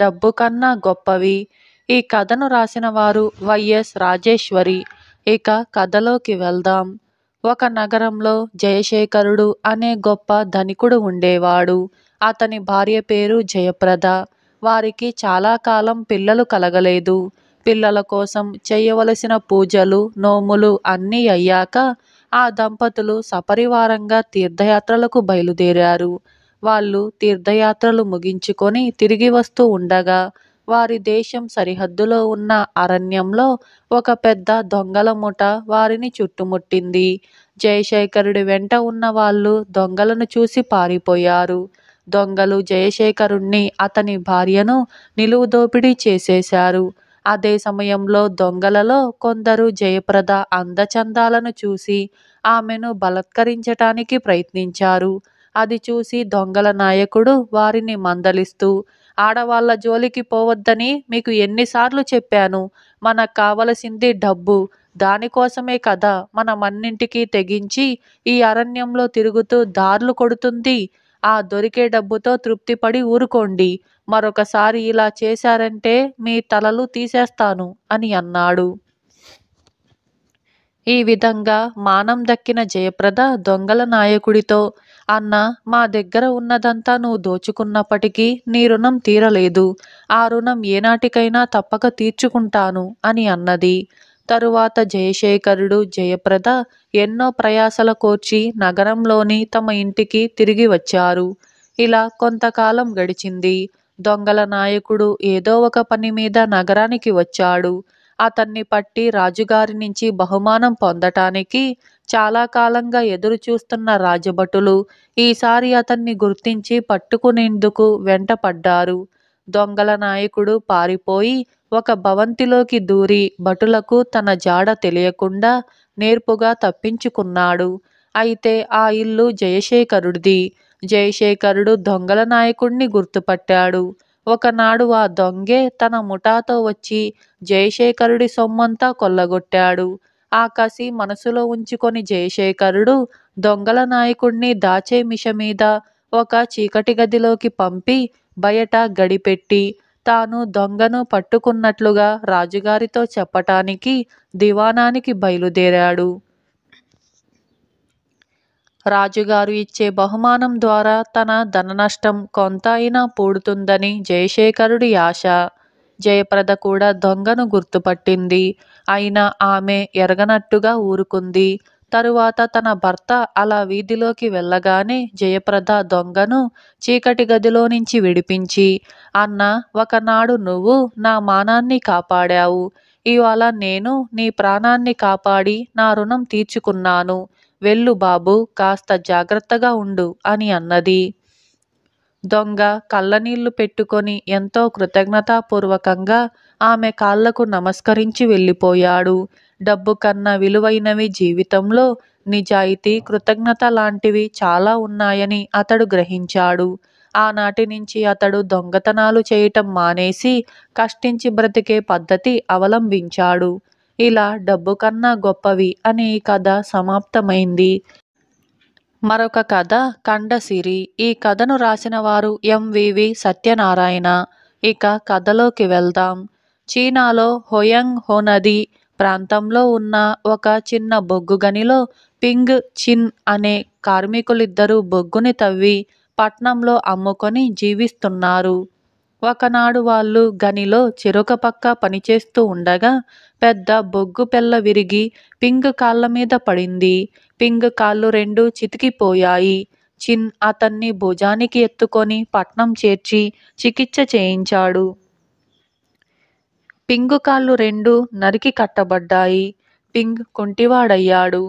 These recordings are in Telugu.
డబ్బు కన్నా గొప్పవి ఈ కథను రాసిన వారు వైఎస్ రాజేశ్వరి ఇక కథలోకి వెళ్దాం ఒక నగరంలో జయశేఖరుడు అనే గొప్ప ధనికుడు ఉండేవాడు అతని భార్య పేరు జయప్రద వారికి చాలా కాలం పిల్లలు కలగలేదు పిల్లల కోసం చేయవలసిన పూజలు నోములు అన్నీ అయ్యాక ఆ దంపతులు సపరివారంగా తీర్థయాత్రలకు బయలుదేరారు వాళ్ళు తీర్థయాత్రలు ముగించుకొని తిరిగి వస్తూ ఉండగా వారి దేశం సరిహద్దులో ఉన్న అరణ్యంలో ఒక పెద్ద దొంగల ముఠ వారిని చుట్టుముట్టింది జయశేఖరుడి వెంట ఉన్న వాళ్ళు దొంగలను చూసి పారిపోయారు దొంగలు జయశేఖరుణ్ణి అతని భార్యను నిలువు దోపిడీ చేసేశారు అదే సమయంలో దొంగలలో కొందరు జయప్రద అందచందాలను చూసి ఆమెను బలత్కరించటానికి ప్రయత్నించారు అది చూసి దొంగల నాయకుడు వారిని మందలిస్తూ ఆడవాళ్ళ జోలికి పోవద్దని మీకు ఎన్నిసార్లు చెప్పాను మనకు కావలసింది డబ్బు దానికోసమే కదా మనమన్నింటికీ తెగించి ఈ అరణ్యంలో తిరుగుతూ దార్లు కొడుతుంది ఆ దొరికే డబ్బుతో తృప్తిపడి ఊరుకోండి మరొకసారి ఇలా చేశారంటే మీ తలలు తీసేస్తాను అని అన్నాడు ఈ విధంగా మానం దక్కిన జయప్రద దొంగల నాయకుడితో అన్న మా దగ్గర ఉన్నదంతా నువ్వు దోచుకున్నప్పటికీ నీ రుణం తీరలేదు ఆ రుణం ఏనాటికైనా తప్పక తీర్చుకుంటాను అని అన్నది తరువాత జయశేఖరుడు జయప్రద ఎన్నో ప్రయాసల కోర్చి నగరంలోని తమ ఇంటికి తిరిగి వచ్చారు ఇలా కొంతకాలం గడిచింది దొంగల నాయకుడు ఏదో ఒక పని మీద నగరానికి వచ్చాడు అతన్ని పట్టి రాజుగారి నుంచి బహుమానం పొందటానికి చాలా కాలంగా ఎదురుచూస్తున్న రాజభటులు ఈసారి అతన్ని గుర్తించి పట్టుకునేందుకు వెంటపడ్డారు దొంగల నాయకుడు పారిపోయి ఒక భవంతిలోకి దూరి భటులకు తన జాడ తెలియకుండా నేర్పుగా తప్పించుకున్నాడు అయితే ఆ ఇల్లు జయశేఖరుడిది జయశేఖరుడు దొంగల నాయకుడిని గుర్తుపట్టాడు ఒకనాడు ఆ దొంగే తన ముఠాతో వచ్చి జయశేఖరుడి సొమ్మంతా కొల్లగొట్టాడు ఆ కసి మనసులో ఉంచుకొని జయశేఖరుడు దొంగల నాయకుణ్ణి దాచే మిష మీద ఒక చీకటి గదిలోకి పంపి బయట గడిపెట్టి తాను దొంగను పట్టుకున్నట్లుగా రాజుగారితో చెప్పటానికి దివానానికి బయలుదేరాడు రాజుగారు ఇచ్చే బహుమానం ద్వారా తన ధన నష్టం కొంత అయినా పూడుతుందని జయశేఖరుడి ఆశ జయప్రద కూడా దొంగను గుర్తుపట్టింది అయినా ఆమె ఎరగనట్టుగా ఊరుకుంది తరువాత తన భర్త అలా వీధిలోకి వెళ్ళగానే జయప్రద దొంగను చీకటి గదిలో నుంచి విడిపించి అన్న ఒకనాడు నువ్వు నా మానాన్ని కాపాడావు ఇవాళ నేను నీ ప్రాణాన్ని కాపాడి నా రుణం తీర్చుకున్నాను వెళ్ళు బాబు కాస్త జాగ్రత్తగా ఉండు అని అన్నది దొంగ కళ్ళనీళ్ళు పెట్టుకొని ఎంతో కృతజ్ఞతాపూర్వకంగా ఆమె కాళ్ళకు నమస్కరించి వెళ్ళిపోయాడు డబ్బు కన్నా విలువైనవి జీవితంలో నిజాయితీ కృతజ్ఞత లాంటివి చాలా ఉన్నాయని అతడు గ్రహించాడు ఆనాటి నుంచి అతడు దొంగతనాలు చేయటం మానేసి కష్టించి బ్రతికే పద్ధతి అవలంబించాడు ఇలా డబ్బు కన్నా గొప్పవి అనే కథ సమాప్తమైంది మరొక కథ కండసిరి ఈ కథను రాసిన వారు ఎంవివి సత్యనారాయణ ఇక కథలోకి వెళ్దాం చీనాలో హొయంగ్ హోనది ప్రాంతంలో ఉన్న ఒక చిన్న బొగ్గు గనిలో పింగ్ చిన్ అనే కార్మికులిద్దరూ బొగ్గుని తవ్వి పట్నంలో అమ్ముకొని జీవిస్తున్నారు ఒకనాడు వాళ్ళు గనిలో చెరొక పక్క పనిచేస్తూ ఉండగా పెద్ద బొగ్గు పెల్ల విరిగి పింగ్ కాళ్ళ మీద పడింది పింగ్ కాళ్ళు రెండు చితికిపోయాయి చిన్ అతన్ని భుజానికి ఎత్తుకొని పట్నం చేర్చి చికిత్స చేయించాడు పింగు కాళ్ళు రెండు నరికి కట్టబడ్డాయి పింగ్ కుంటివాడయ్యాడు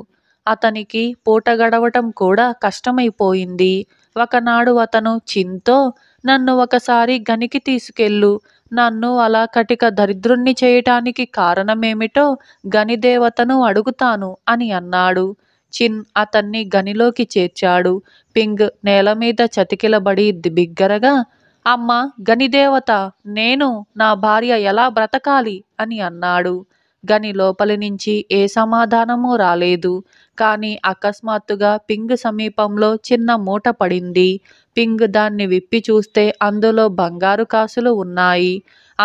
అతనికి పూట గడవటం కూడా కష్టమైపోయింది ఒకనాడు అతను చిన్తో నన్ను ఒకసారి గనికి తీసుకెళ్ళు నన్ను అలా కటిక దరిద్రుణ్ణి చేయటానికి కారణమేమిటో గనిదేవతను అడుగుతాను అని అన్నాడు చిన్ అతన్ని గనిలోకి చేర్చాడు పింగ్ నేల మీద చతికిలబడి బిగ్గరగా అమ్మ గనిదేవత నేను నా భార్య ఎలా బ్రతకాలి అని అన్నాడు గని లోపలి నుంచి ఏ సమాధానమూ రాలేదు కానీ అకస్మాత్తుగా పింగ్ సమీపంలో చిన్న మూట పడింది పింగ్ దాన్ని విప్పి చూస్తే అందులో బంగారు కాసులు ఉన్నాయి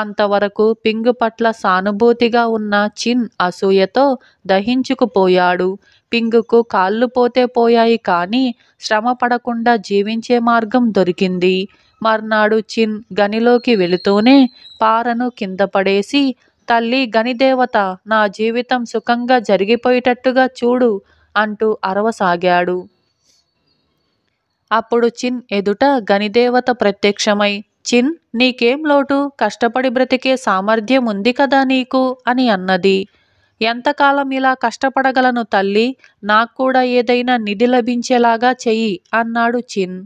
అంతవరకు పింగు పట్ల సానుభూతిగా ఉన్న చిన్ అసూయతో దహించుకుపోయాడు పింగుకు కాళ్ళు పోతే పోయాయి కానీ శ్రమ పడకుండా జీవించే మార్గం దొరికింది మర్నాడు చిన్ గనిలోకి వెళుతూనే పారను కింద పడేసి తల్లి గనిదేవత నా జీవితం సుఖంగా జరిగిపోయేటట్టుగా చూడు అంటూ అరవసాగాడు అప్పుడు చిన్ ఎదుట గనిదేవత ప్రత్యక్షమై చిన్ నీకేం లోటు కష్టపడి బ్రతికే సామర్థ్యం ఉంది కదా నీకు అని అన్నది ఎంతకాలం ఇలా కష్టపడగలను తల్లి నాకు కూడా ఏదైనా నిధి లభించేలాగా చెయ్యి అన్నాడు చిన్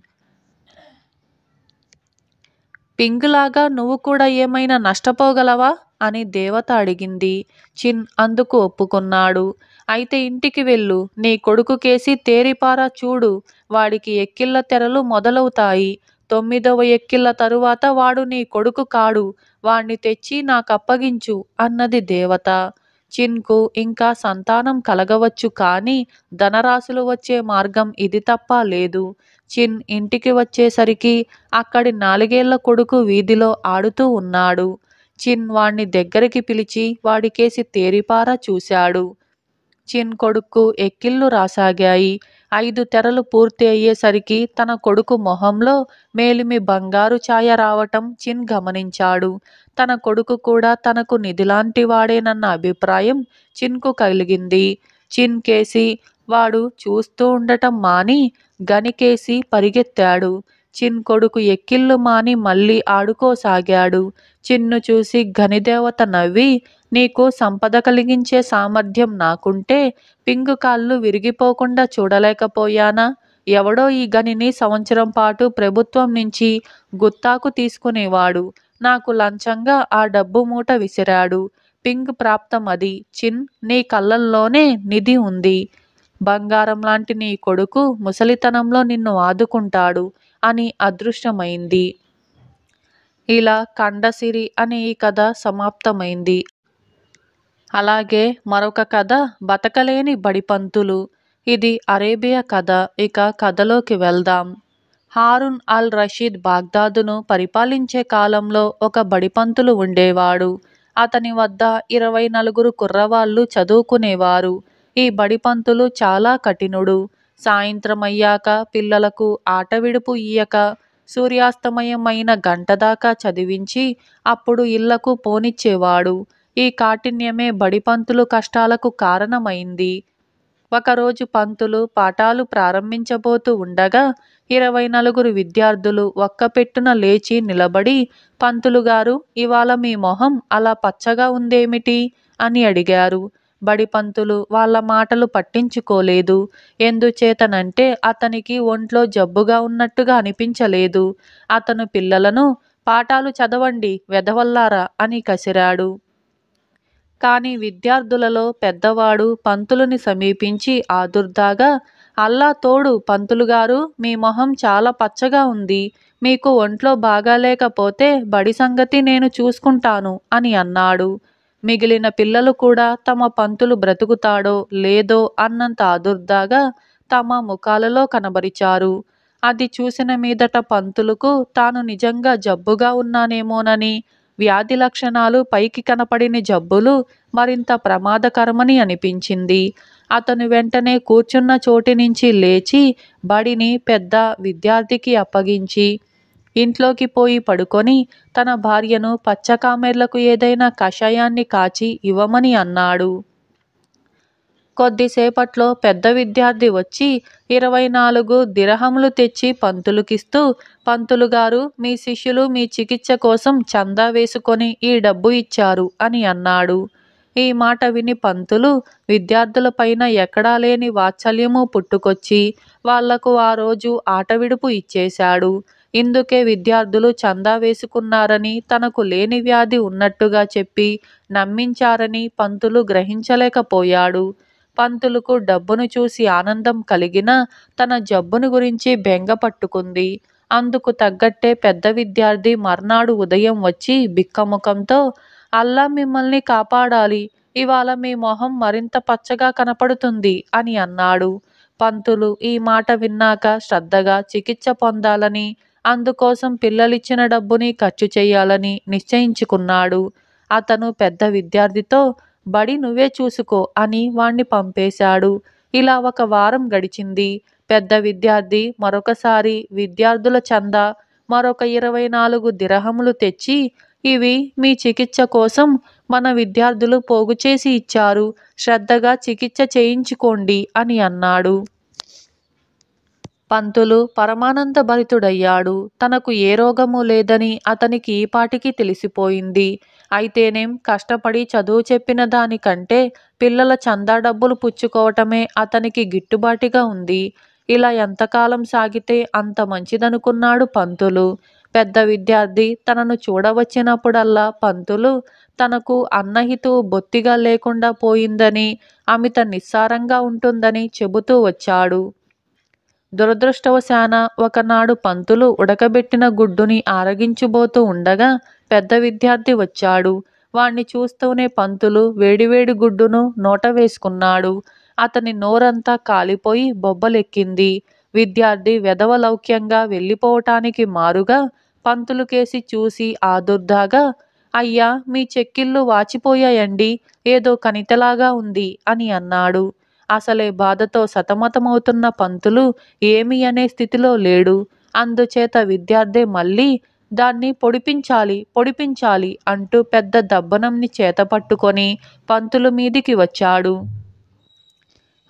పింగులాగా నువ్వు కూడా ఏమైనా నష్టపోగలవా అని దేవత అడిగింది చిన్ అందుకు ఒప్పుకున్నాడు అయితే ఇంటికి వెళ్ళు నీ కొడుకు కేసి తేరిపారా చూడు వాడికి ఎక్కిళ్ళ తెరలు మొదలవుతాయి తొమ్మిదవ ఎక్కిళ్ళ తరువాత వాడు నీ కొడుకు కాడు వాణ్ణి తెచ్చి నాకప్పగించు అన్నది దేవత చిన్కు ఇంకా సంతానం కలగవచ్చు కానీ ధనరాశులు వచ్చే మార్గం ఇది తప్ప లేదు చిన్ ఇంటికి వచ్చేసరికి అక్కడి నాలుగేళ్ల కొడుకు వీధిలో ఆడుతూ ఉన్నాడు చిన్ వాణ్ణి దగ్గరికి పిలిచి వాడికేసి తేరిపార చూశాడు చిన్ కొడుకు ఎక్కిళ్ళు రాసాగాయి ఐదు తెరలు పూర్తి అయ్యేసరికి తన కొడుకు మొహంలో మేలిమి బంగారు ఛాయ రావటం చిన్ గమనించాడు తన కొడుకు కూడా తనకు నిధిలాంటి వాడేనన్న అభిప్రాయం చిన్కు కలిగింది చిన్ కేసి వాడు చూస్తూ ఉండటం మాని గనికేసి పరిగెత్తాడు చిన్ కొడుకు ఎక్కిళ్ళు మాని మళ్ళీ ఆడుకోసాగాడు చిన్ను చూసి గనిదేవత నవ్వి నీకు సంపద కలిగించే సామర్థ్యం నాకుంటే పింగు కాళ్ళు విరిగిపోకుండా చూడలేకపోయానా ఎవడో ఈ గనిని సంవత్సరం పాటు ప్రభుత్వం నుంచి గుత్తాకు తీసుకునేవాడు నాకు లంచంగా ఆ డబ్బు మూట విసిరాడు పింగ్ ప్రాప్తం అది చిన్ నీ కళ్ళల్లోనే నిధి ఉంది బంగారం లాంటి నీ కొడుకు ముసలితనంలో నిన్ను ఆదుకుంటాడు అని అదృష్టమైంది ఇలా కండసిరి అనే ఈ కథ సమాప్తమైంది అలాగే మరొక కథ బతకలేని బడిపంతులు ఇది అరేబియా కథ ఇక కథలోకి వెళ్దాం హారున్ అల్ రషీద్ బాగ్దాదును పరిపాలించే కాలంలో ఒక బడిపంతులు ఉండేవాడు అతని వద్ద ఇరవై నలుగురు కుర్రవాళ్ళు చదువుకునేవారు ఈ బడిపంతులు చాలా కఠినుడు సాయంత్రం అయ్యాక పిల్లలకు ఆట విడుపు ఇయ్యక సూర్యాస్తమయమైన గంట దాకా చదివించి అప్పుడు ఇళ్లకు పోనిచ్చేవాడు ఈ కాఠిన్యమే బడిపంతులు కష్టాలకు కారణమైంది ఒకరోజు పంతులు పాఠాలు ప్రారంభించబోతూ ఉండగా ఇరవై నలుగురు విద్యార్థులు ఒక్కపెట్టున లేచి నిలబడి పంతులు గారు ఇవాళ మీ మొహం అలా పచ్చగా ఉందేమిటి అని అడిగారు బడిపంతులు వాళ్ళ మాటలు పట్టించుకోలేదు ఎందుచేతనంటే అతనికి ఒంట్లో జబ్బుగా ఉన్నట్టుగా అనిపించలేదు అతను పిల్లలను పాఠాలు చదవండి వెధవల్లారా అని కసిరాడు కానీ విద్యార్థులలో పెద్దవాడు పంతులుని సమీపించి ఆదుర్దాగా అల్లా తోడు పంతులుగారు మీ మొహం చాలా పచ్చగా ఉంది మీకు ఒంట్లో బాగాలేకపోతే బడి సంగతి నేను చూసుకుంటాను అని అన్నాడు మిగిలిన పిల్లలు కూడా తమ పంతులు బ్రతుకుతాడో లేదో అన్నంత ఆదుర్దాగా తమ ముఖాలలో కనబరిచారు అది చూసిన మీదట పంతులకు తాను నిజంగా జబ్బుగా ఉన్నానేమోనని వ్యాధి లక్షణాలు పైకి కనపడిన జబ్బులు మరింత ప్రమాదకరమని అనిపించింది అతను వెంటనే కూర్చున్న చోటి నుంచి లేచి బడిని పెద్ద విద్యార్థికి అప్పగించి ఇంట్లోకి పోయి పడుకొని తన భార్యను పచ్చకామెర్లకు ఏదైనా కషాయాన్ని కాచి ఇవ్వమని అన్నాడు కొద్దిసేపట్లో పెద్ద విద్యార్థి వచ్చి ఇరవై నాలుగు దిరహములు తెచ్చి పంతులుకిస్తూ పంతులుగారు మీ శిష్యులు మీ చికిత్స కోసం చందా వేసుకొని ఈ డబ్బు ఇచ్చారు అని అన్నాడు ఈ మాట విని పంతులు విద్యార్థులపైన ఎక్కడా లేని వాత్సల్యము పుట్టుకొచ్చి వాళ్లకు ఆ రోజు ఆట విడుపు ఇచ్చేశాడు ఇందుకే విద్యార్థులు చందా వేసుకున్నారని తనకు లేని వ్యాధి ఉన్నట్టుగా చెప్పి నమ్మించారని పంతులు గ్రహించలేకపోయాడు పంతులకు డబ్బును చూసి ఆనందం కలిగినా తన జబ్బును గురించి బెంగ పట్టుకుంది అందుకు తగ్గట్టే పెద్ద విద్యార్థి మర్నాడు ఉదయం వచ్చి బిక్కముఖంతో అల్లా మిమ్మల్ని కాపాడాలి ఇవాళ మీ మొహం మరింత పచ్చగా కనపడుతుంది అని అన్నాడు పంతులు ఈ మాట విన్నాక శ్రద్ధగా చికిత్స పొందాలని అందుకోసం పిల్లలిచ్చిన డబ్బుని ఖర్చు చేయాలని నిశ్చయించుకున్నాడు అతను పెద్ద విద్యార్థితో బడి నువ్వే చూసుకో అని వాణ్ణి పంపేశాడు ఇలా ఒక వారం గడిచింది పెద్ద విద్యార్థి మరొకసారి విద్యార్థుల చందా మరొక ఇరవై నాలుగు దిరహములు తెచ్చి ఇవి మీ చికిత్స కోసం మన విద్యార్థులు పోగు చేసి ఇచ్చారు శ్రద్ధగా చికిత్స చేయించుకోండి అని అన్నాడు పంతులు పరమానంద భరితుడయ్యాడు తనకు ఏ రోగము లేదని అతనికి ఈపాటికి తెలిసిపోయింది అయితేనేం కష్టపడి చదువు చెప్పిన దానికంటే పిల్లల చందా డబ్బులు పుచ్చుకోవటమే అతనికి గిట్టుబాటుగా ఉంది ఇలా ఎంతకాలం సాగితే అంత మంచిదనుకున్నాడు పంతులు పెద్ద విద్యార్థి తనను చూడవచ్చినప్పుడల్లా పంతులు తనకు అన్నహితు బొత్తిగా లేకుండా పోయిందని అమిత నిస్సారంగా ఉంటుందని చెబుతూ వచ్చాడు దురదృష్టవశాన ఒకనాడు పంతులు ఉడకబెట్టిన గుడ్డుని ఆరగించుబోతూ ఉండగా పెద్ద విద్యార్థి వచ్చాడు వాణ్ణి చూస్తూనే పంతులు వేడివేడి గుడ్డును నోట వేసుకున్నాడు అతని నోరంతా కాలిపోయి బొబ్బలెక్కింది విద్యార్థి వెధవలౌక్యంగా వెళ్ళిపోవటానికి మారుగా పంతులు కేసి చూసి ఆదుర్దాగా అయ్యా మీ చెక్కిళ్ళు వాచిపోయాయండి ఏదో కనితలాగా ఉంది అని అన్నాడు అసలే బాధతో సతమతమవుతున్న పంతులు ఏమి అనే స్థితిలో లేడు అందుచేత విద్యార్థి మళ్ళీ దాన్ని పొడిపించాలి పొడిపించాలి అంటూ పెద్ద దబ్బనంని చేత పట్టుకొని పంతులు మీదికి వచ్చాడు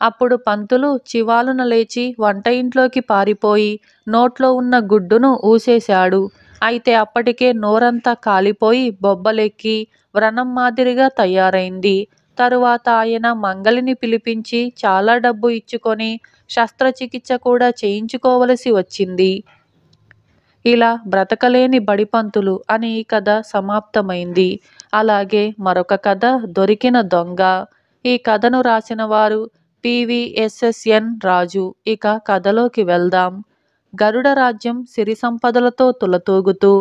అప్పుడు పంతులు చివాలున లేచి వంట ఇంట్లోకి పారిపోయి నోట్లో ఉన్న గుడ్డును ఊసేశాడు అయితే అప్పటికే నోరంతా కాలిపోయి బొబ్బలెక్కి వ్రణం మాదిరిగా తయారైంది తరువాత ఆయన మంగలిని పిలిపించి చాలా డబ్బు ఇచ్చుకొని శస్త్రచికిత్స కూడా చేయించుకోవలసి వచ్చింది ఇలా బ్రతకలేని బడిపంతులు అని ఈ కథ సమాప్తమైంది అలాగే మరొక కథ దొరికిన దొంగ ఈ కథను రాసిన వారు పివిఎస్ఎస్ఎన్ రాజు ఇక కథలోకి వెళ్దాం గరుడ రాజ్యం సిరి సంపదలతో తులతూగుతూ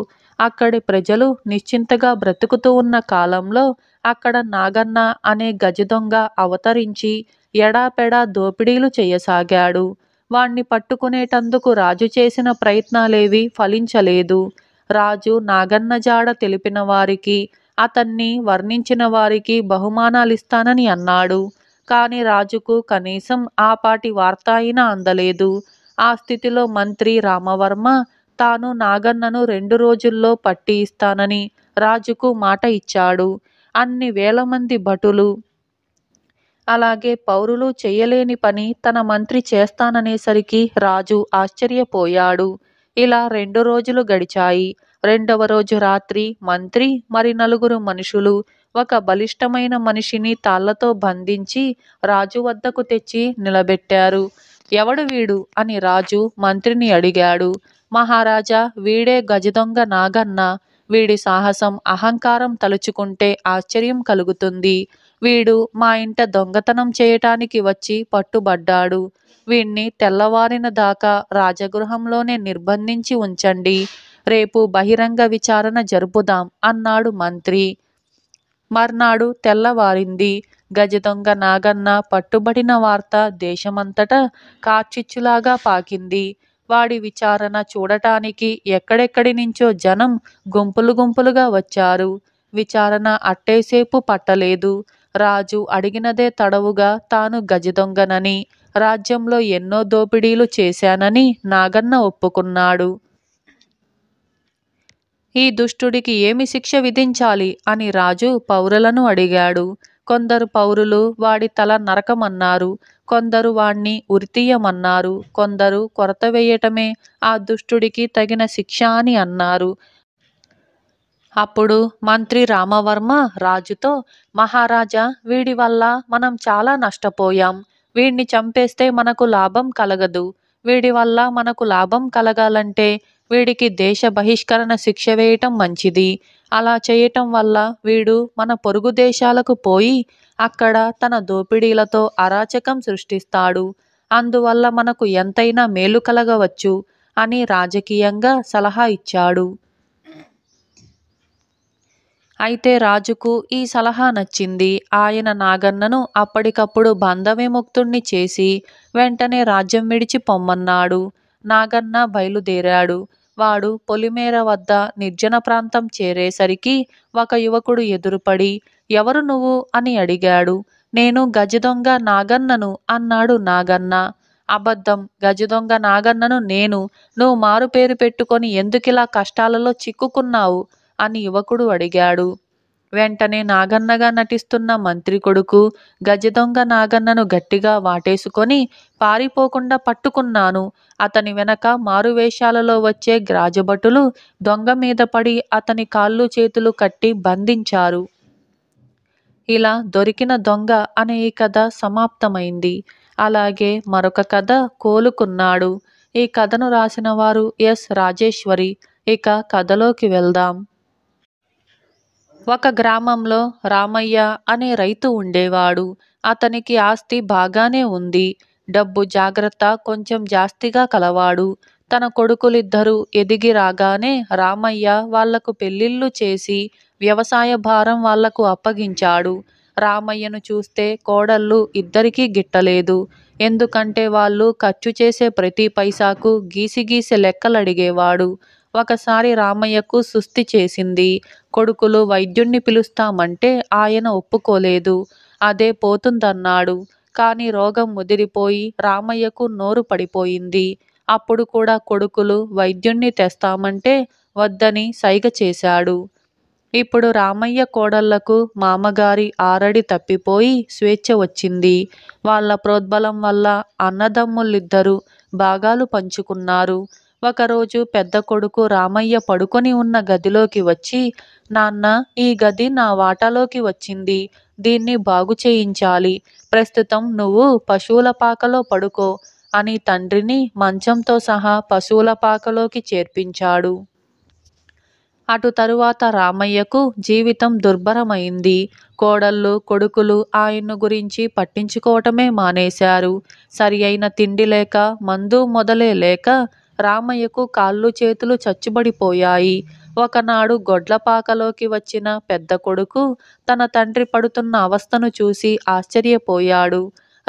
అక్కడి ప్రజలు నిశ్చింతగా బ్రతుకుతూ ఉన్న కాలంలో అక్కడ నాగన్న అనే గజదొంగ అవతరించి ఎడాపెడా దోపిడీలు చేయసాగాడు వాణ్ణి పట్టుకునేటందుకు రాజు చేసిన ప్రయత్నాలేవి ఫలించలేదు రాజు నాగన్న జాడ తెలిపిన వారికి అతన్ని వర్ణించిన వారికి బహుమానాలిస్తానని అన్నాడు కానీ రాజుకు కనీసం ఆపాటి వార్త అయినా అందలేదు ఆ స్థితిలో మంత్రి రామవర్మ తాను నాగన్నను రెండు రోజుల్లో పట్టి ఇస్తానని రాజుకు మాట ఇచ్చాడు అన్ని వేల మంది భటులు అలాగే పౌరులు చేయలేని పని తన మంత్రి చేస్తాననేసరికి రాజు ఆశ్చర్యపోయాడు ఇలా రెండు రోజులు గడిచాయి రెండవ రోజు రాత్రి మంత్రి మరి నలుగురు మనుషులు ఒక బలిష్టమైన మనిషిని తాళ్లతో బంధించి రాజు వద్దకు తెచ్చి నిలబెట్టారు ఎవడు వీడు అని రాజు మంత్రిని అడిగాడు మహారాజా వీడే గజదొంగ నాగన్న వీడి సాహసం అహంకారం తలుచుకుంటే ఆశ్చర్యం కలుగుతుంది వీడు మా ఇంట దొంగతనం చేయటానికి వచ్చి పట్టుబడ్డాడు వీణ్ణి తెల్లవారిన దాకా రాజగృహంలోనే నిర్బంధించి ఉంచండి రేపు బహిరంగ విచారణ జరుపుదాం అన్నాడు మంత్రి మర్నాడు తెల్లవారింది గజదొంగ నాగన్న పట్టుబడిన వార్త దేశమంతటా కార్చిచ్చులాగా పాకింది వాడి విచారణ చూడటానికి ఎక్కడెక్కడి నుంచో జనం గుంపులు గుంపులుగా వచ్చారు విచారణ అట్టేసేపు పట్టలేదు రాజు అడిగినదే తడవుగా తాను గజదొంగనని రాజ్యంలో ఎన్నో దోపిడీలు చేశానని నాగన్న ఒప్పుకున్నాడు ఈ దుష్టుడికి ఏమి శిక్ష విధించాలి అని రాజు పౌరులను అడిగాడు కొందరు పౌరులు వాడి తల నరకమన్నారు కొందరు వాణ్ణి ఉరితీయమన్నారు కొందరు కొరత వేయటమే ఆ దుష్టుడికి తగిన శిక్ష అని అన్నారు అప్పుడు మంత్రి రామవర్మ రాజుతో మహారాజా వీడి వల్ల మనం చాలా నష్టపోయాం వీడిని చంపేస్తే మనకు లాభం కలగదు వీడి వల్ల మనకు లాభం కలగాలంటే వీడికి దేశ బహిష్కరణ శిక్ష వేయటం మంచిది అలా చేయటం వల్ల వీడు మన పొరుగు దేశాలకు పోయి అక్కడ తన దోపిడీలతో అరాచకం సృష్టిస్తాడు అందువల్ల మనకు ఎంతైనా మేలు కలగవచ్చు అని రాజకీయంగా సలహా ఇచ్చాడు అయితే రాజుకు ఈ సలహా నచ్చింది ఆయన నాగన్నను అప్పటికప్పుడు బంధవిముక్తుణ్ణి చేసి వెంటనే రాజ్యం విడిచి పొమ్మన్నాడు నాగన్న బయలుదేరాడు వాడు పొలిమేర వద్ద నిర్జన ప్రాంతం చేరేసరికి ఒక యువకుడు ఎదురుపడి ఎవరు నువ్వు అని అడిగాడు నేను గజదొంగ నాగన్నను అన్నాడు నాగన్న అబద్ధం గజదొంగ నాగన్నను నేను నువ్వు మారు పేరు పెట్టుకొని ఎందుకిలా కష్టాలలో చిక్కుకున్నావు అని యువకుడు అడిగాడు వెంటనే నాగన్నగా నటిస్తున్న మంత్రి కొడుకు గజదొంగ నాగన్నను గట్టిగా వాటేసుకొని పారిపోకుండా పట్టుకున్నాను అతని వెనక మారువేషాలలో వచ్చే గ్రాజభటులు దొంగ మీద పడి అతని కాళ్ళు చేతులు కట్టి బంధించారు ఇలా దొరికిన దొంగ అనే ఈ కథ సమాప్తమైంది అలాగే మరొక కథ కోలుకున్నాడు ఈ కథను రాసిన వారు ఎస్ రాజేశ్వరి ఇక కథలోకి వెళ్దాం ఒక గ్రామంలో రామయ్య అనే రైతు ఉండేవాడు అతనికి ఆస్తి బాగానే ఉంది డబ్బు జాగ్రత్త కొంచెం జాస్తిగా కలవాడు తన కొడుకులిద్దరూ ఎదిగి రాగానే రామయ్య వాళ్లకు పెళ్లిళ్ళు చేసి వ్యవసాయ భారం వాళ్లకు అప్పగించాడు రామయ్యను చూస్తే కోడళ్ళు ఇద్దరికీ గిట్టలేదు ఎందుకంటే వాళ్ళు ఖర్చు చేసే ప్రతి పైసాకు గీసిగీసి లెక్కలడిగేవాడు ఒకసారి రామయ్యకు సుస్థి చేసింది కొడుకులు వైద్యుణ్ణి పిలుస్తామంటే ఆయన ఒప్పుకోలేదు అదే పోతుందన్నాడు కానీ రోగం ముదిరిపోయి రామయ్యకు నోరు పడిపోయింది. అప్పుడు కూడా కొడుకులు వైద్యుణ్ణి తెస్తామంటే వద్దని సైగ చేశాడు. ఇప్పుడు రామయ్య కోడళ్ళకు మామగారి ఆరడి తప్పిపోయి స్వేచ్ఛ వచ్చింది. వాళ్ళ ప్రోద్బలం వల్ల అన్నదమ్ములిద్దరూ భాగాలు పంచుకున్నారు. ఒకరోజు పెద్ద కొడుకు రామయ్య పడుకొని ఉన్న గదిలోకి వచ్చి నాన్న ఈ గది నా వాటాలోకి వచ్చింది. దీన్ని బాగు చేయించాలి ప్రస్తుతం నువ్వు పశువుల పాకలో పడుకో అని తండ్రిని మంచంతో సహా పశువుల పాకలోకి చేర్పించాడు అటు తరువాత రామయ్యకు జీవితం దుర్భరమైంది కోడళ్ళు కొడుకులు ఆయన్ను గురించి పట్టించుకోవటమే మానేశారు సరి అయిన తిండి లేక మందు మొదలే లేక రామయ్యకు కాళ్ళు చేతులు చచ్చుబడిపోయాయి ఒకనాడు గొడ్లపాకలోకి వచ్చిన పెద్ద కొడుకు తన తండ్రి పడుతున్న అవస్థను చూసి ఆశ్చర్యపోయాడు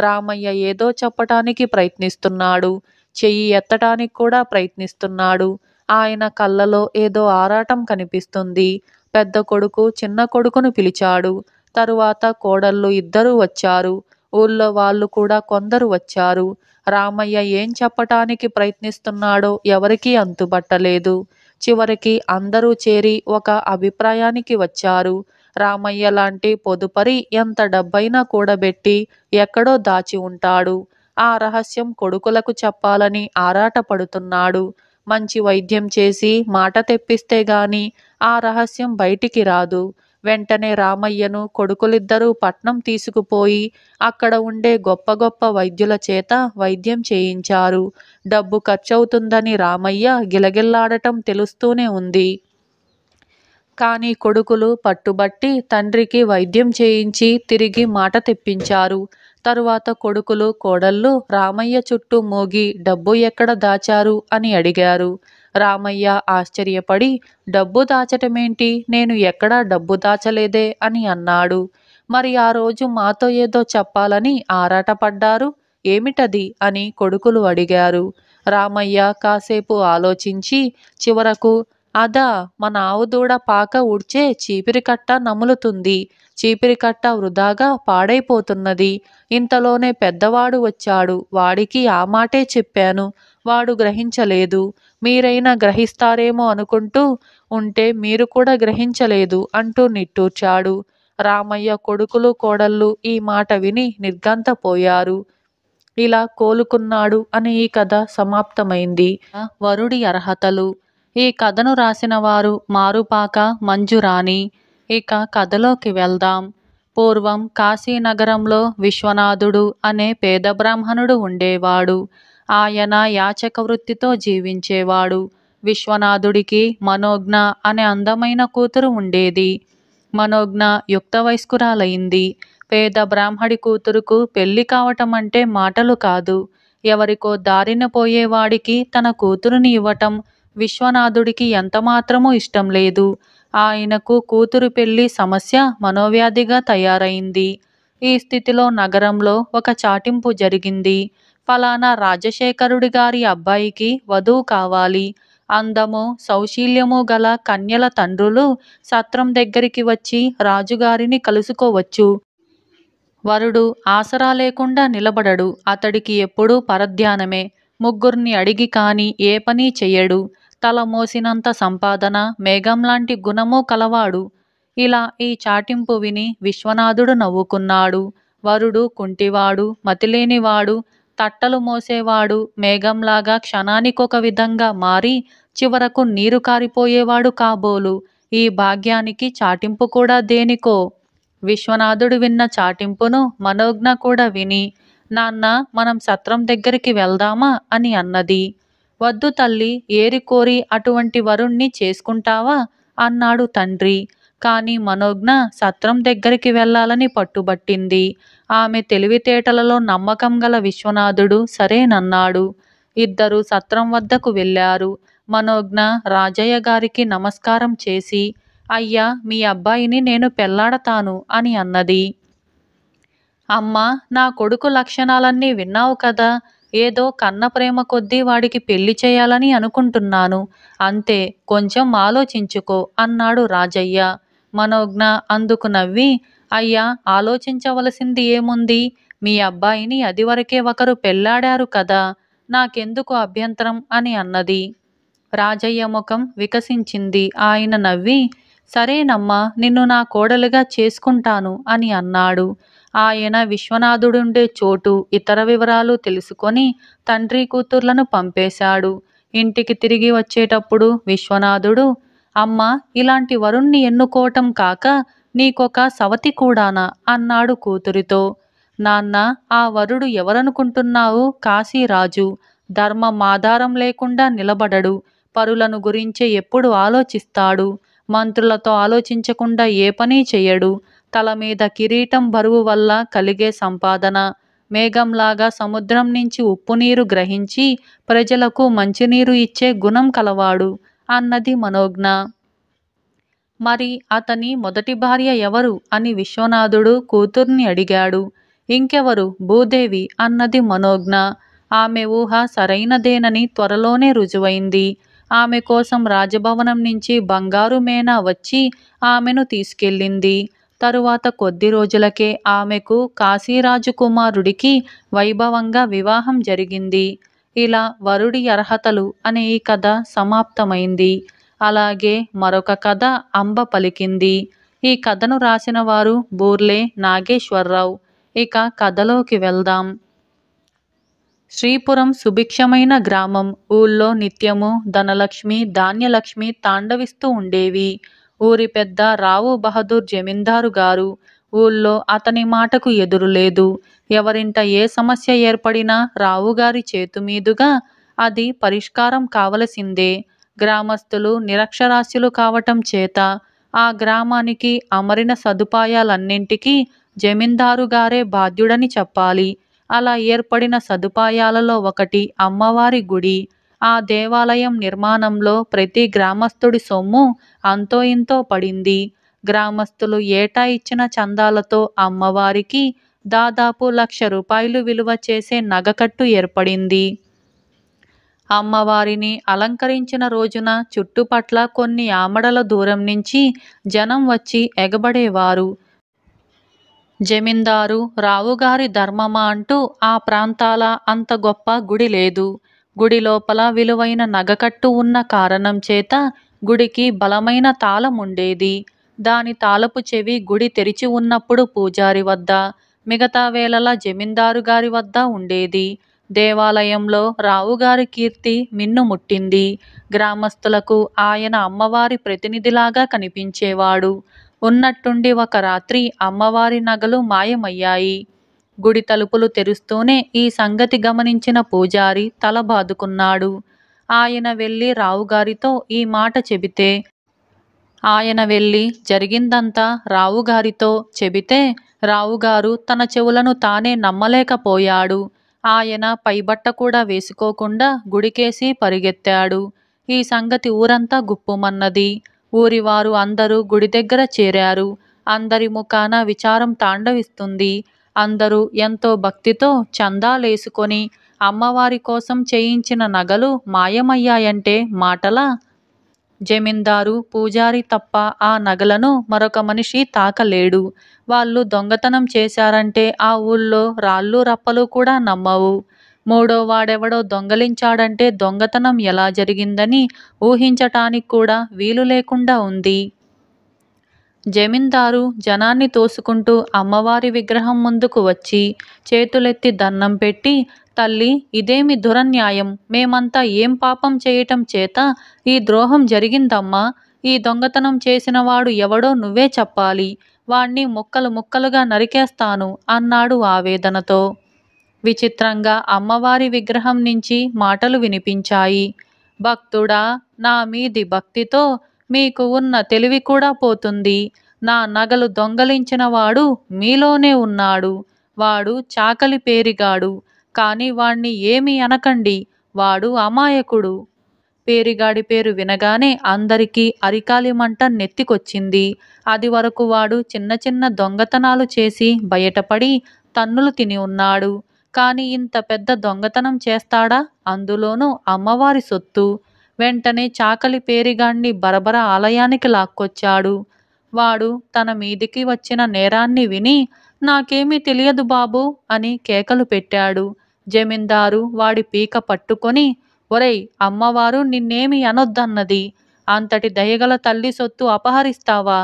రామయ్య ఏదో చెప్పటానికి ప్రయత్నిస్తున్నాడు చెయ్యి ఎత్తటానికి కూడా ప్రయత్నిస్తున్నాడు ఆయన కళ్ళలో ఏదో ఆరాటం కనిపిస్తుంది పెద్ద కొడుకు చిన్న కొడుకును పిలిచాడు తరువాత కోడళ్ళు ఇద్దరూ వచ్చారు ఊళ్ళో వాళ్ళు కూడా కొందరు వచ్చారు రామయ్య ఏం చెప్పటానికి ప్రయత్నిస్తున్నాడో ఎవరికీ అంతుబట్టలేదు చివరికి అందరూ చేరి ఒక అభిప్రాయానికి వచ్చారు రామయ్య లాంటి పొదుపరి ఎంత డబ్బైనా కూడబెట్టి ఎక్కడో దాచి ఉంటాడు ఆ రహస్యం కొడుకులకు చెప్పాలని ఆరాటపడుతున్నాడు మంచి వైద్యం చేసి మాట తెప్పిస్తే గాని ఆ రహస్యం బయటికి రాదు వెంటనే రామయ్యను కొడుకులిద్దరూ పట్నం తీసుకుపోయి అక్కడ ఉండే గొప్ప గొప్ప వైద్యుల చేత వైద్యం చేయించారు డబ్బు ఖర్చవుతుందని రామయ్య గిలగిల్లాడటం తెలుస్తూనే ఉంది కానీ కొడుకులు పట్టుబట్టి తండ్రికి వైద్యం చేయించి తిరిగి మాట తెప్పించారు తరువాత కొడుకులు కోడళ్ళు రామయ్య చుట్టూ మోగి డబ్బు ఎక్కడ దాచారు అని అడిగారు రామయ్య ఆశ్చర్యపడి డబ్బు దాచటమేంటి నేను ఎక్కడా డబ్బు దాచలేదే అని అన్నాడు మరి ఆ రోజు మాతో ఏదో చెప్పాలని ఆరాటపడ్డారు ఏమిటది అని కొడుకులు అడిగారు రామయ్య కాసేపు ఆలోచించి చివరకు అదా మన ఆవుదూడ పాక ఉడ్చే చీపిరికట్ట నములుతుంది చీపిరికట్ట వృధాగా పాడైపోతున్నది ఇంతలోనే పెద్దవాడు వచ్చాడు వాడికి ఆ మాటే చెప్పాను వాడు గ్రహించలేదు మీరైనా గ్రహిస్తారేమో అనుకుంటూ ఉంటే మీరు కూడా గ్రహించలేదు అంటూ నిట్టూర్చాడు రామయ్య కొడుకులు కోడళ్ళు ఈ మాట విని నిర్గంతపోయారు ఇలా కోలుకున్నాడు అని ఈ కథ సమాప్తమైంది వరుడి అర్హతలు ఈ కథను రాసిన వారు మారుపాక మంజురాణి ఇక కథలోకి వెళ్దాం పూర్వం కాశీనగరంలో విశ్వనాథుడు అనే పేద బ్రాహ్మణుడు ఉండేవాడు ఆయన యాచక వృత్తితో జీవించేవాడు విశ్వనాథుడికి మనోజ్ఞ అనే అందమైన కూతురు ఉండేది మనోజ్ఞ యుక్త వయస్కురాలైంది పేద బ్రాహ్మడి కూతురుకు పెళ్లి కావటం అంటే మాటలు కాదు ఎవరికో దారిన పోయేవాడికి తన కూతురుని ఇవ్వటం విశ్వనాథుడికి ఎంతమాత్రమూ ఇష్టం లేదు ఆయనకు కూతురు పెళ్లి సమస్య మనోవ్యాధిగా తయారైంది ఈ స్థితిలో నగరంలో ఒక చాటింపు జరిగింది ఫలానా రాజశేఖరుడి గారి అబ్బాయికి వధువు కావాలి అందము సౌశీల్యము గల కన్యల తండ్రులు సత్రం దగ్గరికి వచ్చి రాజుగారిని కలుసుకోవచ్చు వరుడు ఆసరా లేకుండా నిలబడడు అతడికి ఎప్పుడూ పరధ్యానమే ముగ్గురిని అడిగి కాని ఏ పని చెయ్యడు తల మోసినంత సంపాదన మేఘంలాంటి గుణము కలవాడు ఇలా ఈ చాటింపు విని విశ్వనాథుడు నవ్వుకున్నాడు వరుడు కుంటివాడు మతిలేనివాడు తట్టలు మోసేవాడు మేఘంలాగా క్షణానికొక విధంగా మారి చివరకు నీరు కారిపోయేవాడు కాబోలు ఈ భాగ్యానికి చాటింపు కూడా దేనికో విశ్వనాథుడు విన్న చాటింపును మనోజ్ఞ కూడా విని నాన్న మనం సత్రం దగ్గరికి వెళ్దామా అని అన్నది వద్దు తల్లి ఏరికోరి అటువంటి వరుణ్ణి చేసుకుంటావా అన్నాడు తండ్రి కానీ మనోజ్ఞ సత్రం దగ్గరికి వెళ్లాలని పట్టుబట్టింది ఆమె తెలివితేటలలో నమ్మకం గల విశ్వనాథుడు సరేనన్నాడు ఇద్దరు సత్రం వద్దకు వెళ్ళారు మనోజ్ఞ రాజయ్య గారికి నమస్కారం చేసి అయ్యా మీ అబ్బాయిని నేను పెళ్లాడతాను అని అన్నది అమ్మ నా కొడుకు లక్షణాలన్నీ విన్నావు కదా ఏదో కన్న ప్రేమ కొద్దీ వాడికి పెళ్లి చేయాలని అనుకుంటున్నాను అంతే కొంచెం ఆలోచించుకో అన్నాడు రాజయ్య మనోజ్ఞ అందుకు నవ్వి అయ్యా ఆలోచించవలసింది ఏముంది మీ అబ్బాయిని అదివరకే ఒకరు పెళ్లాడారు కదా నాకెందుకు అభ్యంతరం అని అన్నది రాజయ్య ముఖం వికసించింది ఆయన నవ్వి సరేనమ్మా నిన్ను నా కోడలుగా చేసుకుంటాను అని అన్నాడు ఆయన విశ్వనాథుడుండే చోటు ఇతర వివరాలు తెలుసుకొని తండ్రి కూతుర్లను పంపేశాడు ఇంటికి తిరిగి వచ్చేటప్పుడు విశ్వనాథుడు అమ్మ ఇలాంటి వరుణ్ణి ఎన్నుకోవటం కాక నీకొక సవతి కూడానా అన్నాడు కూతురితో నాన్న ఆ వరుడు ఎవరనుకుంటున్నావు కాశీరాజు ధర్మం ఆధారం లేకుండా నిలబడడు పరులను గురించే ఎప్పుడు ఆలోచిస్తాడు మంత్రులతో ఆలోచించకుండా ఏ పని చెయ్యడు తల మీద కిరీటం బరువు వల్ల కలిగే సంపాదన మేఘంలాగా సముద్రం నుంచి ఉప్పునీరు గ్రహించి ప్రజలకు మంచినీరు ఇచ్చే గుణం కలవాడు అన్నది మనోజ్ఞ మరి అతని మొదటి భార్య ఎవరు అని విశ్వనాథుడు కూతుర్ని అడిగాడు ఇంకెవరు భూదేవి అన్నది మనోజ్ఞ ఆమె ఊహ సరైనదేనని త్వరలోనే రుజువైంది ఆమె కోసం రాజభవనం నుంచి బంగారు మేనా వచ్చి ఆమెను తీసుకెళ్ళింది తరువాత కొద్ది రోజులకే ఆమెకు కాశీరాజు కుమారుడికి వైభవంగా వివాహం జరిగింది ఇలా వరుడి అర్హతలు అనే ఈ కథ సమాప్తమైంది అలాగే మరొక కథ అంబ పలికింది ఈ కథను రాసిన వారు బూర్లే నాగేశ్వరరావు ఇక కథలోకి వెళ్దాం శ్రీపురం సుభిక్షమైన గ్రామం ఊళ్ళో నిత్యము ధనలక్ష్మి ధాన్యలక్ష్మి తాండవిస్తూ ఉండేవి ఊరి పెద్ద రావు బహదూర్ జమీందారు గారు ఊళ్ళో అతని మాటకు ఎదురులేదు ఎవరింట ఏ సమస్య ఏర్పడినా రావుగారి చేతుమీదుగా అది పరిష్కారం కావలసిందే గ్రామస్తులు నిరక్షరాస్యులు కావటం చేత ఆ గ్రామానికి అమరిన సదుపాయాలన్నింటికీ జమీందారు గారే బాధ్యుడని చెప్పాలి అలా ఏర్పడిన సదుపాయాలలో ఒకటి అమ్మవారి గుడి ఆ దేవాలయం నిర్మాణంలో ప్రతి గ్రామస్తుడి సొమ్ము అంతో ఇంతో పడింది గ్రామస్తులు ఏటా ఇచ్చిన చందాలతో అమ్మవారికి దాదాపు లక్ష రూపాయలు విలువ చేసే నగకట్టు ఏర్పడింది అమ్మవారిని అలంకరించిన రోజున చుట్టుపట్ల కొన్ని ఆమడల దూరం నుంచి జనం వచ్చి ఎగబడేవారు జమీందారు రావుగారి ధర్మమా అంటూ ఆ ప్రాంతాల అంత గొప్ప గుడి లేదు గుడి లోపల విలువైన నగకట్టు ఉన్న కారణం చేత గుడికి బలమైన తాళం ఉండేది దాని తాళపు చెవి గుడి తెరిచి ఉన్నప్పుడు పూజారి వద్ద మిగతా వేళల జమీందారు గారి వద్ద ఉండేది దేవాలయంలో రావుగారి కీర్తి మిన్నుముట్టింది గ్రామస్తులకు ఆయన అమ్మవారి ప్రతినిధిలాగా కనిపించేవాడు ఉన్నట్టుండి ఒక రాత్రి అమ్మవారి నగలు మాయమయ్యాయి గుడి తలుపులు తెరుస్తూనే ఈ సంగతి గమనించిన పూజారి తల బాదుకున్నాడు ఆయన వెళ్ళి రావుగారితో ఈ మాట చెబితే ఆయన వెళ్ళి జరిగిందంతా రావుగారితో చెబితే రావుగారు తన చెవులను తానే నమ్మలేకపోయాడు ఆయన పైబట్ట కూడా వేసుకోకుండా గుడికేసి పరిగెత్తాడు ఈ సంగతి ఊరంతా గుప్పుమన్నది ఊరివారు అందరూ గుడి దగ్గర చేరారు అందరి ముఖాన విచారం తాండవిస్తుంది అందరూ ఎంతో భక్తితో చందాలేసుకొని అమ్మవారి కోసం చేయించిన నగలు మాయమయ్యాయంటే మాటలా జమీందారు పూజారి తప్ప ఆ నగలను మరొక మనిషి తాకలేడు వాళ్ళు దొంగతనం చేశారంటే ఆ ఊళ్ళో రాళ్ళు రప్పలు కూడా నమ్మవు మూడో వాడెవడో దొంగలించాడంటే దొంగతనం ఎలా జరిగిందని ఊహించటానికి కూడా వీలు లేకుండా ఉంది జమీందారు జనాన్ని తోసుకుంటూ అమ్మవారి విగ్రహం ముందుకు వచ్చి చేతులెత్తి దండం పెట్టి తల్లి ఇదేమి దురన్యాయం మేమంతా ఏం పాపం చేయటం చేత ఈ ద్రోహం జరిగిందమ్మా ఈ దొంగతనం చేసినవాడు ఎవడో నువ్వే చెప్పాలి వాణ్ణి ముక్కలు ముక్కలుగా నరికేస్తాను అన్నాడు ఆవేదనతో విచిత్రంగా అమ్మవారి విగ్రహం నుంచి మాటలు వినిపించాయి భక్తుడా నా మీది భక్తితో మీకు ఉన్న తెలివి కూడా పోతుంది నా నగలు దొంగలించిన వాడు మీలోనే ఉన్నాడు వాడు చాకలి పేరిగాడు కానీ వాణ్ణి ఏమీ అనకండి వాడు అమాయకుడు పేరిగాడి పేరు వినగానే అందరికీ అరికాలి మంట నెత్తికొచ్చింది అది వరకు వాడు చిన్న చిన్న దొంగతనాలు చేసి బయటపడి తన్నులు తిని ఉన్నాడు కానీ ఇంత పెద్ద దొంగతనం చేస్తాడా అందులోనూ అమ్మవారి సొత్తు వెంటనే చాకలి పేరిగాణ్ణి బరబర ఆలయానికి లాక్కొచ్చాడు వాడు తన మీదికి వచ్చిన నేరాన్ని విని నాకేమీ తెలియదు బాబూ అని కేకలు పెట్టాడు జమీందారు వాడి పీక పట్టుకొని ఒరేయ్ అమ్మవారు నిన్నేమి అనొద్దన్నది అంతటి దయగల తల్లి సొత్తు అపహరిస్తావా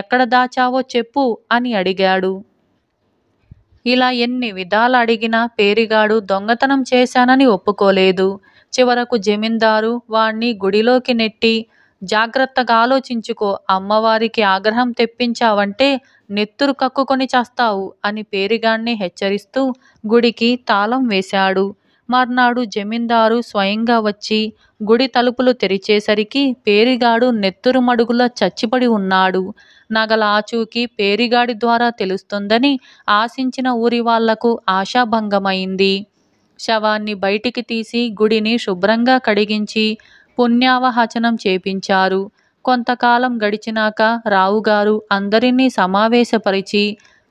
ఎక్కడ దాచావో చెప్పు అని అడిగాడు ఇలా ఎన్ని విధాలు అడిగినా పేరిగాడు దొంగతనం చేశానని ఒప్పుకోలేదు చివరకు జమీందారు వాణ్ణి గుడిలోకి నెట్టి జాగ్రత్తగా ఆలోచించుకో అమ్మవారికి ఆగ్రహం తెప్పించావంటే నెత్తురు కక్కుకొని చేస్తావు అని పేరిగాణ్ణి హెచ్చరిస్తూ గుడికి తాళం వేశాడు మర్నాడు జమీందారు స్వయంగా వచ్చి గుడి తలుపులు తెరిచేసరికి పేరిగాడు నెత్తురు మడుగుల చచ్చిపడి ఉన్నాడు నగల ఆచూకి పేరిగాడి ద్వారా తెలుస్తుందని ఆశించిన ఊరి వాళ్లకు ఆశాభంగమైంది శవాన్ని బయటికి తీసి గుడిని శుభ్రంగా కడిగించి పుణ్యావహచనం చేపించారు కొంతకాలం గడిచినాక రావుగారు అందరినీ సమావేశపరిచి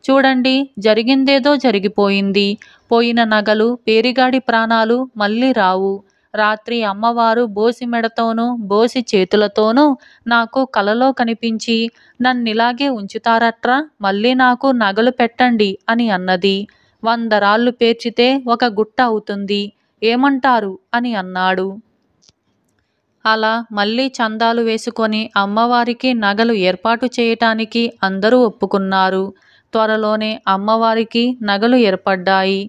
చూడండి జరిగిందేదో జరిగిపోయింది పోయిన నగలు పేరిగాడి ప్రాణాలు మళ్ళీ రావు రాత్రి అమ్మవారు బోసి మెడతోనూ బోసి చేతులతోనూ నాకు కలలో కనిపించి నన్నిలాగే ఉంచుతారట్రా మళ్ళీ నాకు నగలు పెట్టండి అని అన్నది వంద రాళ్ళు పేర్చితే ఒక గుట్ట అవుతుంది ఏమంటారు అని అన్నాడు అలా మళ్ళీ చందాలు వేసుకొని అమ్మవారికి నగలు ఏర్పాటు చేయటానికి అందరూ ఒప్పుకున్నారు త్వరలోనే అమ్మవారికి నగలు ఏర్పడ్డాయి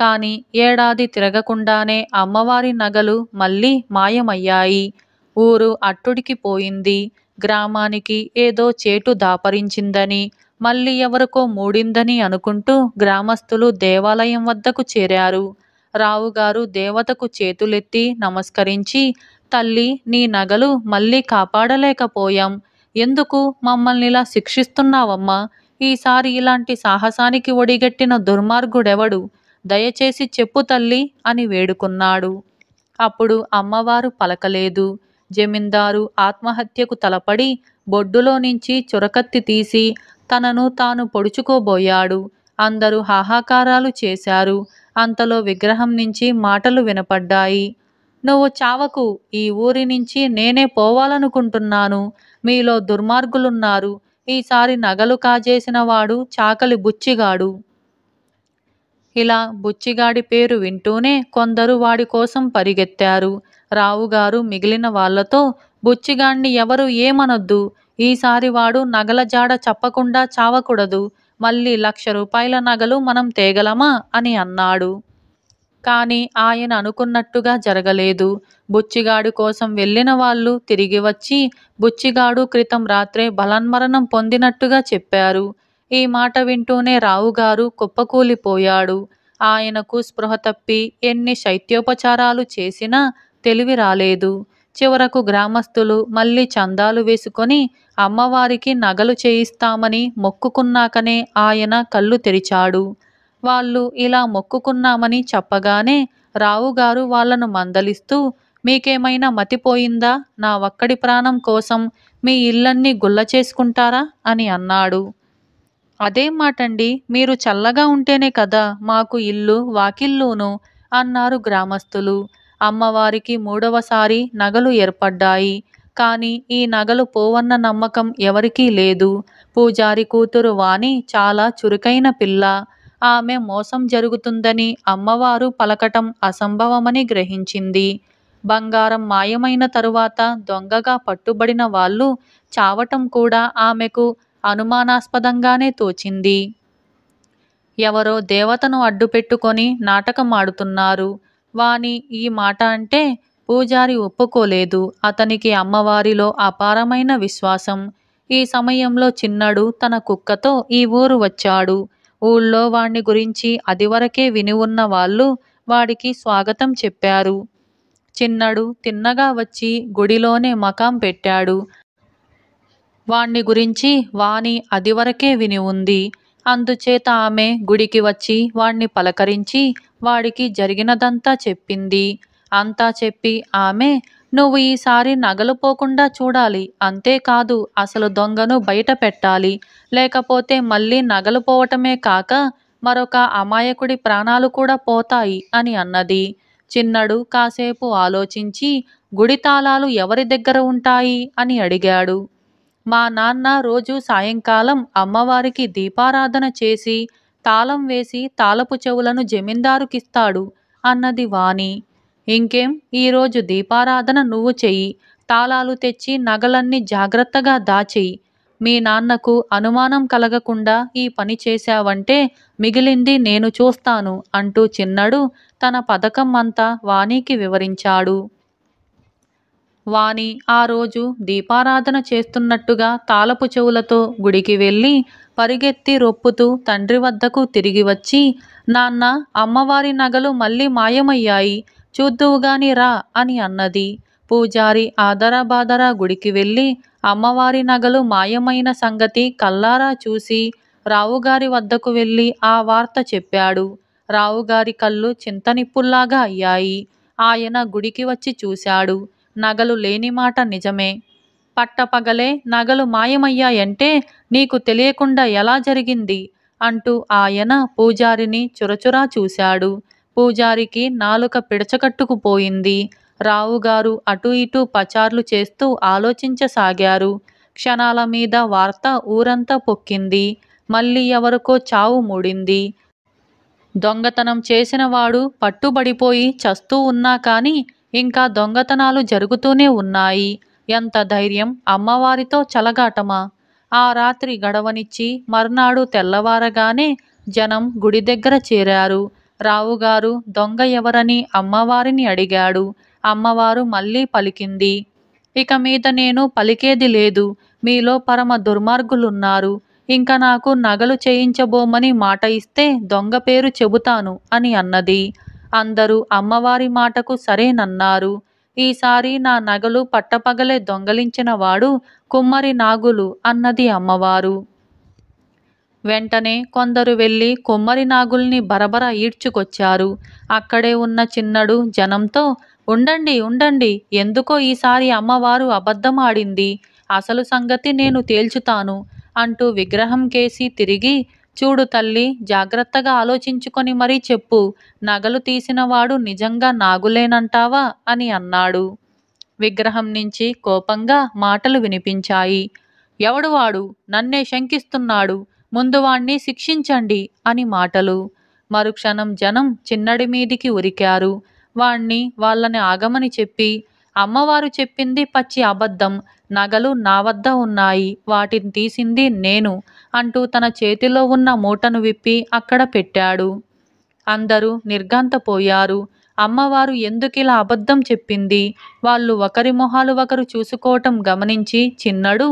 కానీ ఏడాది తిరగకుండానే అమ్మవారి నగలు మళ్ళీ మాయమయ్యాయి ఊరు అట్టుడికి పోయింది గ్రామానికి ఏదో చేటు దాపరించిందని మళ్ళీ ఎవరికో మూడిందని అనుకుంటూ గ్రామస్తులు దేవాలయం వద్దకు చేరారు రావుగారు దేవతకు చేతులెత్తి నమస్కరించి తల్లి నీ నగలు మళ్ళీ కాపాడలేకపోయాం ఎందుకు మమ్మల్ని ఇలా శిక్షిస్తున్నావమ్మా ఈసారి ఇలాంటి సాహసానికి ఒడిగట్టిన దుర్మార్గుడెవడు దయచేసి చెప్పు తల్లి అని వేడుకున్నాడు అప్పుడు అమ్మవారు పలకలేదు జమీందారు ఆత్మహత్యకు తలపడి బొడ్డులో నుంచి చురకత్తి తీసి తనను తాను పొడుచుకోబోయాడు అందరూ హాహాకారాలు చేశారు అంతలో విగ్రహం నుంచి మాటలు వినపడ్డాయి నువ్వు చావకు ఈ ఊరి నుంచి నేనే పోవాలనుకుంటున్నాను మీలో దుర్మార్గులున్నారు ఈసారి నగలు కాజేసిన వాడు చాకలి బుచ్చిగాడు ఇలా బుచ్చిగాడి పేరు వింటూనే కొందరు వాడి కోసం పరిగెత్తారు రావుగారు మిగిలిన వాళ్లతో బుచ్చిగాణ్ణి ఎవరు ఏమనొద్దు ఈసారి వాడు నగల జాడ చెప్పకుండా చావకూడదు మళ్ళీ లక్ష రూపాయల నగలు మనం తేగలమా అని అన్నాడు కానీ ఆయన అనుకున్నట్టుగా జరగలేదు బుచ్చిగాడు కోసం వెళ్ళిన వాళ్ళు తిరిగి వచ్చి బుచ్చిగాడు క్రితం రాత్రే బలన్మరణం పొందినట్టుగా చెప్పారు ఈ మాట వింటూనే రావుగారు కుప్పకూలిపోయాడు ఆయనకు స్పృహ తప్పి ఎన్ని శైత్యోపచారాలు చేసినా తెలివి రాలేదు చివరకు గ్రామస్తులు మళ్ళీ చందాలు వేసుకొని అమ్మవారికి నగలు చేయిస్తామని మొక్కుకున్నాకనే ఆయన కళ్ళు తెరిచాడు వాళ్ళు ఇలా మొక్కుకున్నామని చెప్పగానే రావుగారు వాళ్లను మందలిస్తూ మీకేమైనా మతిపోయిందా నా ఒక్కడి ప్రాణం కోసం మీ ఇళ్ళన్నీ గుల్ల చేసుకుంటారా అని అన్నాడు అదే మాటండి మీరు చల్లగా ఉంటేనే కదా మాకు ఇల్లు వాకిల్లును అన్నారు గ్రామస్తులు అమ్మవారికి మూడవసారి నగలు ఏర్పడ్డాయి కానీ ఈ నగలు పోవన్న నమ్మకం ఎవరికీ లేదు పూజారి కూతురు వాణి చాలా చురుకైన పిల్ల ఆమె మోసం జరుగుతుందని అమ్మవారు పలకటం అసంభవమని గ్రహించింది బంగారం మాయమైన తరువాత దొంగగా పట్టుబడిన వాళ్ళు చావటం కూడా ఆమెకు అనుమానాస్పదంగానే తోచింది ఎవరో దేవతను అడ్డుపెట్టుకొని నాటకమాడుతున్నారు వాని ఈ మాట అంటే పూజారి ఒప్పుకోలేదు అతనికి అమ్మవారిలో అపారమైన విశ్వాసం ఈ సమయంలో చిన్నడు తన కుక్కతో ఈ ఊరు వచ్చాడు ఊళ్ళో వాణ్ణి గురించి అదివరకే విని ఉన్న వాళ్ళు వాడికి స్వాగతం చెప్పారు చిన్నడు తిన్నగా వచ్చి గుడిలోనే మకాం పెట్టాడు వాణ్ణి గురించి వాణి అదివరకే విని ఉంది అందుచేత ఆమె గుడికి వచ్చి వాణ్ణి పలకరించి వాడికి జరిగినదంతా చెప్పింది అంతా చెప్పి ఆమె నువ్వు ఈసారి నగలు పోకుండా చూడాలి అంతేకాదు అసలు దొంగను బయట పెట్టాలి లేకపోతే మళ్ళీ నగలు పోవటమే కాక మరొక అమాయకుడి ప్రాణాలు కూడా పోతాయి అని అన్నది చిన్నడు కాసేపు ఆలోచించి గుడి తాళాలు ఎవరి దగ్గర ఉంటాయి అని అడిగాడు మా నాన్న రోజు సాయంకాలం అమ్మవారికి దీపారాధన చేసి తాళం వేసి తాళపు చెవులను జమీందారుకిస్తాడు అన్నది వాణి ఇంకేం ఈరోజు దీపారాధన నువ్వు చెయ్యి తాళాలు తెచ్చి నగలన్నీ జాగ్రత్తగా దాచెయి మీ నాన్నకు అనుమానం కలగకుండా ఈ పని చేశావంటే మిగిలింది నేను చూస్తాను అంటూ చిన్నడు తన పథకం అంతా వాణికి వివరించాడు వాణి ఆ రోజు దీపారాధన చేస్తున్నట్టుగా తాలపు చెవులతో గుడికి వెళ్ళి పరిగెత్తి రొప్పుతూ తండ్రి వద్దకు తిరిగి వచ్చి నాన్న అమ్మవారి నగలు మళ్ళీ మాయమయ్యాయి చూద్దువుగాని రా అని అన్నది పూజారి బాదరా గుడికి వెళ్ళి అమ్మవారి నగలు మాయమైన సంగతి కల్లారా చూసి రావుగారి వద్దకు వెళ్ళి ఆ వార్త చెప్పాడు రావుగారి కళ్ళు చింతనిప్పుల్లాగా అయ్యాయి ఆయన గుడికి వచ్చి చూశాడు నగలు లేని మాట నిజమే పట్టపగలే నగలు మాయమయ్యాయంటే నీకు తెలియకుండా ఎలా జరిగింది అంటూ ఆయన పూజారిని చురచురా చూశాడు పూజారికి నాలుక పిడచకట్టుకుపోయింది రావుగారు అటూ ఇటూ పచార్లు చేస్తూ ఆలోచించసాగారు క్షణాల మీద వార్త ఊరంతా పొక్కింది మళ్ళీ ఎవరికో చావు మూడింది దొంగతనం చేసినవాడు పట్టుబడిపోయి చస్తూ ఉన్నా కానీ ఇంకా దొంగతనాలు జరుగుతూనే ఉన్నాయి ఎంత ధైర్యం అమ్మవారితో చలగాటమా ఆ రాత్రి గడవనిచ్చి మర్నాడు తెల్లవారగానే జనం గుడి దగ్గర చేరారు రావుగారు దొంగ ఎవరని అమ్మవారిని అడిగాడు అమ్మవారు మళ్ళీ పలికింది ఇక మీద నేను పలికేది లేదు మీలో పరమ దుర్మార్గులున్నారు ఇంకా నాకు నగలు చేయించబోమని మాట ఇస్తే దొంగ పేరు చెబుతాను అని అన్నది అందరూ అమ్మవారి మాటకు సరేనన్నారు ఈసారి నా నగలు పట్టపగలే దొంగలించిన వాడు కుమ్మరి నాగులు అన్నది అమ్మవారు వెంటనే కొందరు వెళ్ళి కుమ్మరి నాగుల్ని బరబర ఈడ్చుకొచ్చారు అక్కడే ఉన్న చిన్నడు జనంతో ఉండండి ఉండండి ఎందుకో ఈసారి అమ్మవారు అబద్ధం ఆడింది అసలు సంగతి నేను తేల్చుతాను అంటూ విగ్రహం కేసి తిరిగి చూడు తల్లి జాగ్రత్తగా ఆలోచించుకొని మరీ చెప్పు నగలు తీసినవాడు నిజంగా నాగులేనంటావా అని అన్నాడు విగ్రహం నుంచి కోపంగా మాటలు వినిపించాయి ఎవడు వాడు నన్నే శంకిస్తున్నాడు ముందు వాణ్ణి శిక్షించండి అని మాటలు మరుక్షణం జనం చిన్నడి మీదికి ఉరికారు వాణ్ణి వాళ్ళని ఆగమని చెప్పి అమ్మవారు చెప్పింది పచ్చి అబద్ధం నగలు నా వద్ద ఉన్నాయి వాటిని తీసింది నేను అంటూ తన చేతిలో ఉన్న మూటను విప్పి అక్కడ పెట్టాడు అందరూ నిర్గాంతపోయారు అమ్మవారు ఎందుకిలా అబద్ధం చెప్పింది వాళ్ళు ఒకరి మొహాలు ఒకరు చూసుకోవటం గమనించి చిన్నడు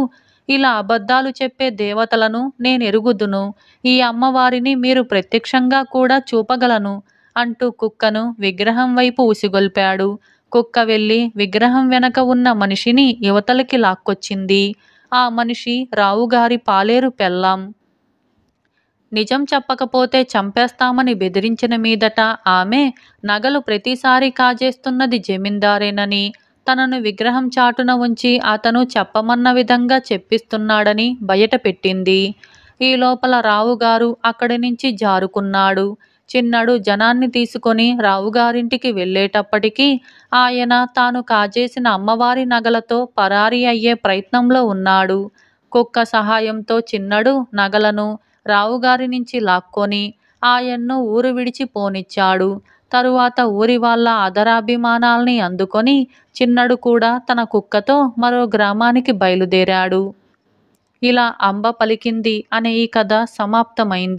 ఇలా అబద్ధాలు చెప్పే దేవతలను నేను ఎరుగుదును ఈ అమ్మవారిని మీరు ప్రత్యక్షంగా కూడా చూపగలను అంటూ కుక్కను విగ్రహం వైపు ఉసిగొల్పాడు కుక్క వెళ్ళి విగ్రహం వెనక ఉన్న మనిషిని యువతలకి లాక్కొచ్చింది ఆ మనిషి రావుగారి పాలేరు పెళ్ళాం నిజం చెప్పకపోతే చంపేస్తామని బెదిరించిన మీదట ఆమె నగలు ప్రతిసారి కాజేస్తున్నది జమీందారేనని తనను విగ్రహం చాటున ఉంచి అతను చెప్పమన్న విధంగా చెప్పిస్తున్నాడని బయట పెట్టింది ఈ లోపల రావుగారు అక్కడి నుంచి జారుకున్నాడు చిన్నడు జనాన్ని తీసుకొని రావుగారింటికి వెళ్ళేటప్పటికీ ఆయన తాను కాజేసిన అమ్మవారి నగలతో పరారీ అయ్యే ప్రయత్నంలో ఉన్నాడు కుక్క సహాయంతో చిన్నడు నగలను రావుగారి నుంచి లాక్కొని ఆయన్ను ఊరు విడిచి పోనిచ్చాడు తరువాత ఊరి వాళ్ళ ఆదరాభిమానాల్ని అందుకొని చిన్నడు కూడా తన కుక్కతో మరో గ్రామానికి బయలుదేరాడు ఇలా అంబ పలికింది అనే ఈ కథ సమాప్తమైంది